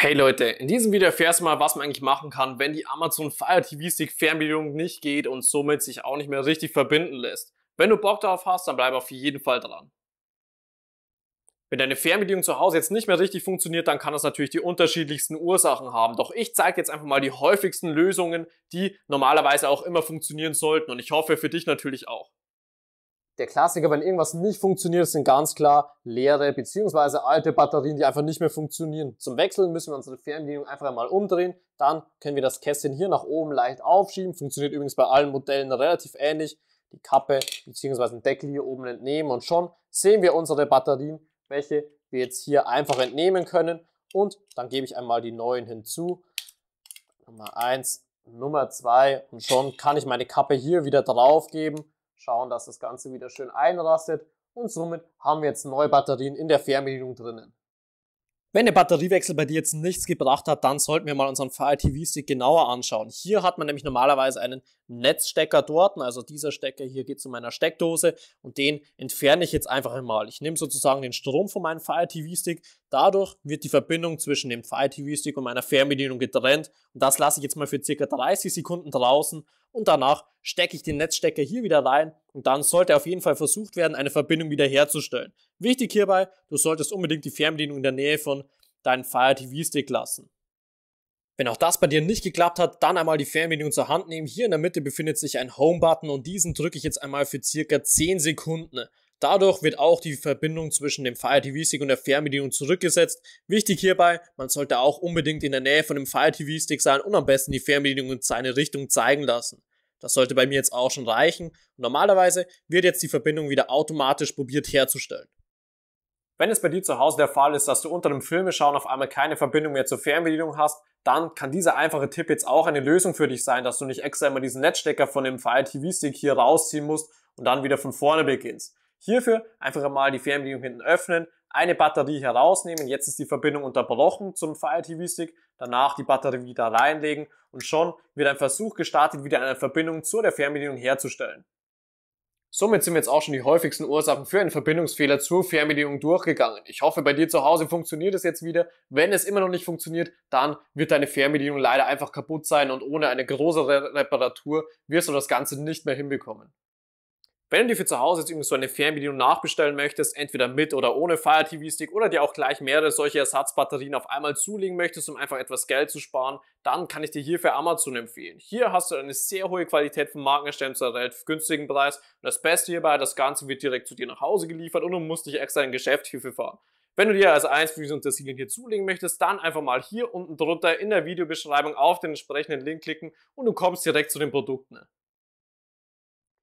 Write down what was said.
Hey Leute, in diesem Video erfährst du mal, was man eigentlich machen kann, wenn die Amazon Fire TV Stick Fernbedienung nicht geht und somit sich auch nicht mehr richtig verbinden lässt. Wenn du Bock darauf hast, dann bleib auf jeden Fall dran. Wenn deine Fernbedienung zu Hause jetzt nicht mehr richtig funktioniert, dann kann das natürlich die unterschiedlichsten Ursachen haben. Doch ich zeige jetzt einfach mal die häufigsten Lösungen, die normalerweise auch immer funktionieren sollten und ich hoffe für dich natürlich auch. Der Klassiker, wenn irgendwas nicht funktioniert, sind ganz klar leere bzw. alte Batterien, die einfach nicht mehr funktionieren. Zum Wechseln müssen wir unsere Fernbedienung einfach einmal umdrehen. Dann können wir das Kästchen hier nach oben leicht aufschieben. Funktioniert übrigens bei allen Modellen relativ ähnlich. Die Kappe bzw. den Deckel hier oben entnehmen und schon sehen wir unsere Batterien, welche wir jetzt hier einfach entnehmen können. Und dann gebe ich einmal die neuen hinzu. Nummer eins, Nummer zwei und schon kann ich meine Kappe hier wieder drauf geben schauen, dass das Ganze wieder schön einrastet und somit haben wir jetzt neue Batterien in der Fernbedienung drinnen. Wenn der Batteriewechsel bei dir jetzt nichts gebracht hat, dann sollten wir mal unseren Fire TV Stick genauer anschauen. Hier hat man nämlich normalerweise einen Netzstecker dort, also dieser Stecker hier geht zu meiner Steckdose und den entferne ich jetzt einfach einmal. Ich nehme sozusagen den Strom von meinem Fire TV Stick, dadurch wird die Verbindung zwischen dem Fire TV Stick und meiner Fernbedienung getrennt und das lasse ich jetzt mal für circa 30 Sekunden draußen und danach stecke ich den Netzstecker hier wieder rein dann sollte auf jeden Fall versucht werden, eine Verbindung wiederherzustellen. Wichtig hierbei, du solltest unbedingt die Fernbedienung in der Nähe von deinem Fire TV Stick lassen. Wenn auch das bei dir nicht geklappt hat, dann einmal die Fernbedienung zur Hand nehmen. Hier in der Mitte befindet sich ein Home-Button und diesen drücke ich jetzt einmal für circa 10 Sekunden. Dadurch wird auch die Verbindung zwischen dem Fire TV Stick und der Fernbedienung zurückgesetzt. Wichtig hierbei, man sollte auch unbedingt in der Nähe von dem Fire TV Stick sein und am besten die Fernbedienung in seine Richtung zeigen lassen. Das sollte bei mir jetzt auch schon reichen. Normalerweise wird jetzt die Verbindung wieder automatisch probiert herzustellen. Wenn es bei dir zu Hause der Fall ist, dass du unter dem Filmeschauen auf einmal keine Verbindung mehr zur Fernbedienung hast, dann kann dieser einfache Tipp jetzt auch eine Lösung für dich sein, dass du nicht extra immer diesen Netzstecker von dem Fire TV Stick hier rausziehen musst und dann wieder von vorne beginnst. Hierfür einfach mal die Fernbedienung hinten öffnen, eine Batterie herausnehmen, jetzt ist die Verbindung unterbrochen zum Fire TV Stick, danach die Batterie wieder reinlegen und schon wird ein Versuch gestartet, wieder eine Verbindung zu der Fernbedienung herzustellen. Somit sind wir jetzt auch schon die häufigsten Ursachen für einen Verbindungsfehler zur Fernbedienung durchgegangen. Ich hoffe, bei dir zu Hause funktioniert es jetzt wieder. Wenn es immer noch nicht funktioniert, dann wird deine Fernbedienung leider einfach kaputt sein und ohne eine große Reparatur wirst du das Ganze nicht mehr hinbekommen. Wenn du dir für zu Hause jetzt irgendwie so eine Fernbedienung nachbestellen möchtest, entweder mit oder ohne Fire TV Stick oder dir auch gleich mehrere solche Ersatzbatterien auf einmal zulegen möchtest, um einfach etwas Geld zu sparen, dann kann ich dir hierfür Amazon empfehlen. Hier hast du eine sehr hohe Qualität von Markenherstellern zu einem relativ günstigen Preis und das Beste hierbei, das Ganze wird direkt zu dir nach Hause geliefert und du musst dich extra in Geschäftshilfe fahren. Wenn du dir also eins für diese Untersiegeln hier zulegen möchtest, dann einfach mal hier unten drunter in der Videobeschreibung auf den entsprechenden Link klicken und du kommst direkt zu den Produkten.